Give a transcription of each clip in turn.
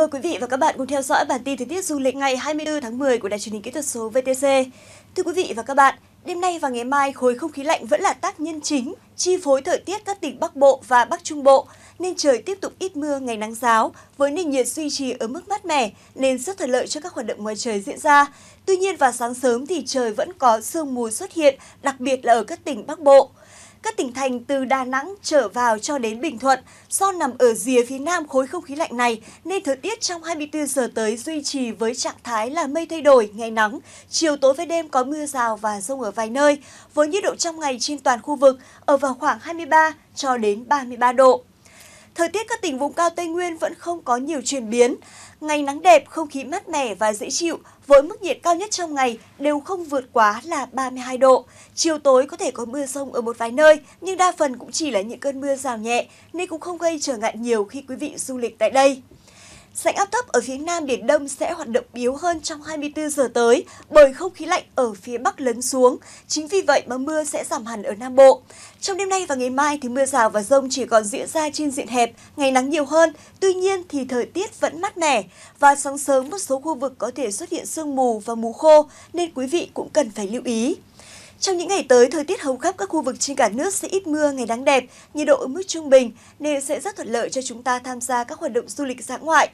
Mời quý vị và các bạn cùng theo dõi bản tin thời tiết du lịch ngày 24 tháng 10 của Đài truyền hình kỹ thuật số VTC. Thưa quý vị và các bạn, đêm nay và ngày mai khối không khí lạnh vẫn là tác nhân chính chi phối thời tiết các tỉnh Bắc Bộ và Bắc Trung Bộ nên trời tiếp tục ít mưa ngày nắng giáo với nền nhiệt duy trì ở mức mát mẻ nên rất thuận lợi cho các hoạt động ngoài trời diễn ra. Tuy nhiên vào sáng sớm thì trời vẫn có sương mù xuất hiện, đặc biệt là ở các tỉnh Bắc Bộ. Các tỉnh thành từ Đà Nẵng trở vào cho đến Bình Thuận, do nằm ở rìa phía nam khối không khí lạnh này, nên thời tiết trong 24 giờ tới duy trì với trạng thái là mây thay đổi, ngày nắng, chiều tối với đêm có mưa rào và rông ở vài nơi, với nhiệt độ trong ngày trên toàn khu vực ở vào khoảng 23 cho đến 33 độ thời tiết các tỉnh vùng cao Tây Nguyên vẫn không có nhiều chuyển biến. Ngày nắng đẹp, không khí mát mẻ và dễ chịu với mức nhiệt cao nhất trong ngày đều không vượt quá là 32 độ. Chiều tối có thể có mưa rông ở một vài nơi, nhưng đa phần cũng chỉ là những cơn mưa rào nhẹ nên cũng không gây trở ngại nhiều khi quý vị du lịch tại đây. Sảnh áp thấp ở phía Nam Biển Đông sẽ hoạt động yếu hơn trong 24 giờ tới bởi không khí lạnh ở phía Bắc lấn xuống. Chính vì vậy mà mưa sẽ giảm hẳn ở Nam Bộ. Trong đêm nay và ngày mai thì mưa rào và rông chỉ còn diễn ra trên diện hẹp, ngày nắng nhiều hơn. Tuy nhiên thì thời tiết vẫn mát mẻ và sáng sớm một số khu vực có thể xuất hiện sương mù và mù khô nên quý vị cũng cần phải lưu ý. Trong những ngày tới, thời tiết hầu khắp các khu vực trên cả nước sẽ ít mưa, ngày nắng đẹp, nhiệt độ ở mức trung bình nên sẽ rất thuận lợi cho chúng ta tham gia các hoạt động du lịch dã ngoại.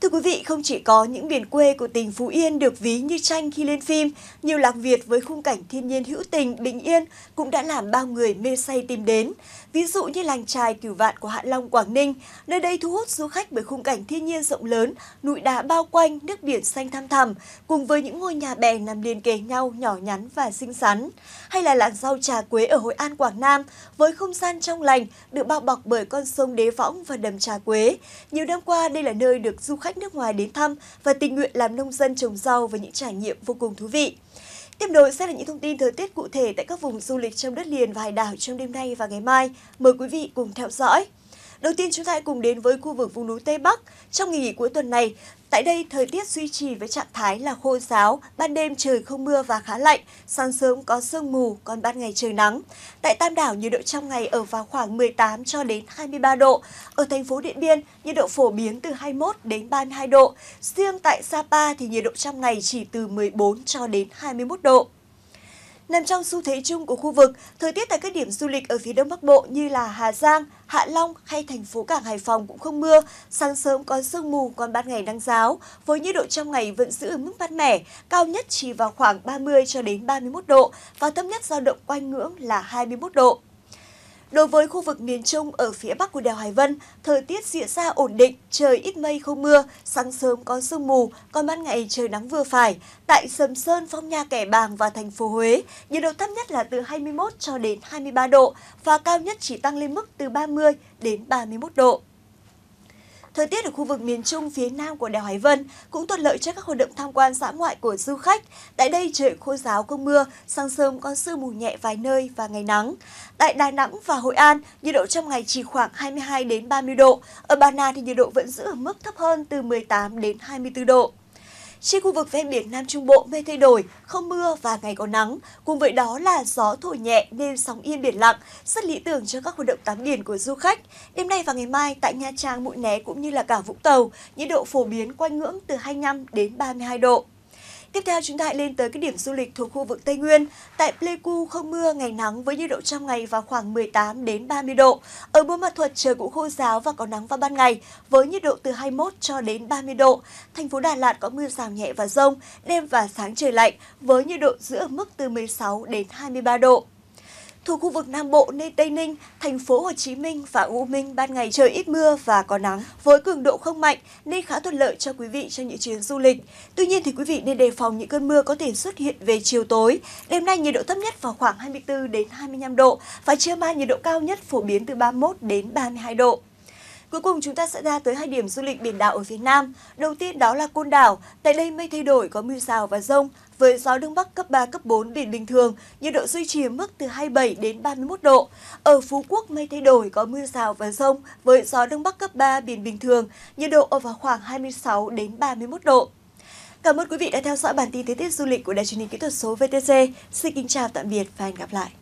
Thưa quý vị, không chỉ có những miền quê của tỉnh Phú Yên được ví như tranh khi lên phim, nhiều làng Việt với khung cảnh thiên nhiên hữu tình, bình yên cũng đã làm bao người mê say tìm đến ví dụ như làng trài Cửu Vạn của Hạ Long Quảng Ninh, nơi đây thu hút du khách bởi khung cảnh thiên nhiên rộng lớn, núi đá bao quanh, nước biển xanh thăm thẳm, cùng với những ngôi nhà bè nằm liền kề nhau nhỏ nhắn và xinh xắn. Hay là làng rau trà quế ở Hội An Quảng Nam, với không gian trong lành được bao bọc bởi con sông Đế Võng và đầm trà quế. Nhiều năm qua, đây là nơi được du khách nước ngoài đến thăm và tình nguyện làm nông dân trồng rau với những trải nghiệm vô cùng thú vị. Tiếp nối sẽ là những thông tin thời tiết cụ thể tại các vùng du lịch trong đất liền và hải đảo trong đêm nay và ngày mai. Mời quý vị cùng theo dõi. Đầu tiên chúng ta hãy cùng đến với khu vực vùng núi Tây Bắc. Trong nghỉ cuối tuần này, tại đây thời tiết duy trì với trạng thái là khô giáo, ban đêm trời không mưa và khá lạnh, sáng sớm có sương mù, còn ban ngày trời nắng. Tại Tam Đảo, nhiệt độ trong ngày ở vào khoảng 18 cho đến 23 độ. Ở thành phố Điện Biên, nhiệt độ phổ biến từ 21 đến 32 độ. Riêng tại Sapa thì nhiệt độ trong ngày chỉ từ 14 cho đến 21 độ. Nằm trong xu thế chung của khu vực, thời tiết tại các điểm du lịch ở phía Đông Bắc Bộ như là Hà Giang, Hạ Long hay thành phố Cảng Hải Phòng cũng không mưa, sáng sớm có sương mù còn ban ngày nắng giáo, với nhiệt độ trong ngày vẫn giữ ở mức mát mẻ, cao nhất chỉ vào khoảng 30 cho đến 31 độ và thấp nhất dao động quanh ngưỡng là 21 độ. Đối với khu vực miền Trung ở phía bắc của đèo Hải Vân, thời tiết diễn ra ổn định, trời ít mây không mưa, sáng sớm có sương mù, còn ban ngày trời nắng vừa phải. Tại Sầm Sơn, Phong Nha Kẻ Bàng và thành phố Huế, nhiệt độ thấp nhất là từ 21 cho đến 23 độ và cao nhất chỉ tăng lên mức từ 30 đến 31 độ. Thời tiết ở khu vực miền Trung phía Nam của đèo Hải Vân cũng thuận lợi cho các hoạt động tham quan xã ngoại của du khách. Tại đây trời khô giáo không mưa, sáng sớm có sương mù nhẹ vài nơi và ngày nắng. Tại Đà Nẵng và Hội An, nhiệt độ trong ngày chỉ khoảng 22 đến 30 độ. Ở Bà Nà thì nhiệt độ vẫn giữ ở mức thấp hơn từ 18 đến 24 độ. Trên khu vực ven biển Nam Trung Bộ mây thay đổi, không mưa và ngày có nắng. Cùng với đó là gió thổi nhẹ nên sóng yên biển lặng, rất lý tưởng cho các hoạt động tắm biển của du khách. Đêm nay và ngày mai tại Nha Trang, Mũi Né cũng như là cả Vũng Tàu, nhiệt độ phổ biến quanh ngưỡng từ 25 đến 32 độ. Tiếp theo chúng ta hãy lên tới cái điểm du lịch thuộc khu vực Tây Nguyên. Tại Pleiku không mưa, ngày nắng với nhiệt độ trong ngày vào khoảng 18 đến 30 độ. Ở Buôn Ma Thuật trời cũng khô giáo và có nắng vào ban ngày với nhiệt độ từ 21 cho đến 30 độ. Thành phố Đà Lạt có mưa rào nhẹ và rông, đêm và sáng trời lạnh với nhiệt độ giữa mức từ 16 đến 23 độ. Thuộc khu vực Nam Bộ nên Tây Ninh, thành phố Hồ Chí Minh và U Minh ban ngày trời ít mưa và có nắng với cường độ không mạnh nên khá thuận lợi cho quý vị cho những chuyến du lịch. Tuy nhiên thì quý vị nên đề phòng những cơn mưa có thể xuất hiện về chiều tối. Đêm nay nhiệt độ thấp nhất vào khoảng 24 đến 25 độ và trưa mai nhiệt độ cao nhất phổ biến từ 31 đến 32 độ. Cuối cùng chúng ta sẽ ra tới hai điểm du lịch biển đảo ở phía Nam. Đầu tiên đó là Côn Đảo. Tại đây mây thay đổi có mưa rào và rông với gió đông bắc cấp 3, cấp 4 biển bình thường, nhiệt độ duy trì mức từ 27 đến 31 độ. Ở Phú Quốc mây thay đổi có mưa rào và rông với gió đông bắc cấp 3 biển bình thường, nhiệt độ ở vào khoảng 26 đến 31 độ. Cảm ơn quý vị đã theo dõi bản tin thời tiết du lịch của Đài truyền hình kỹ thuật số VTC. Xin kính chào tạm biệt và hẹn gặp lại.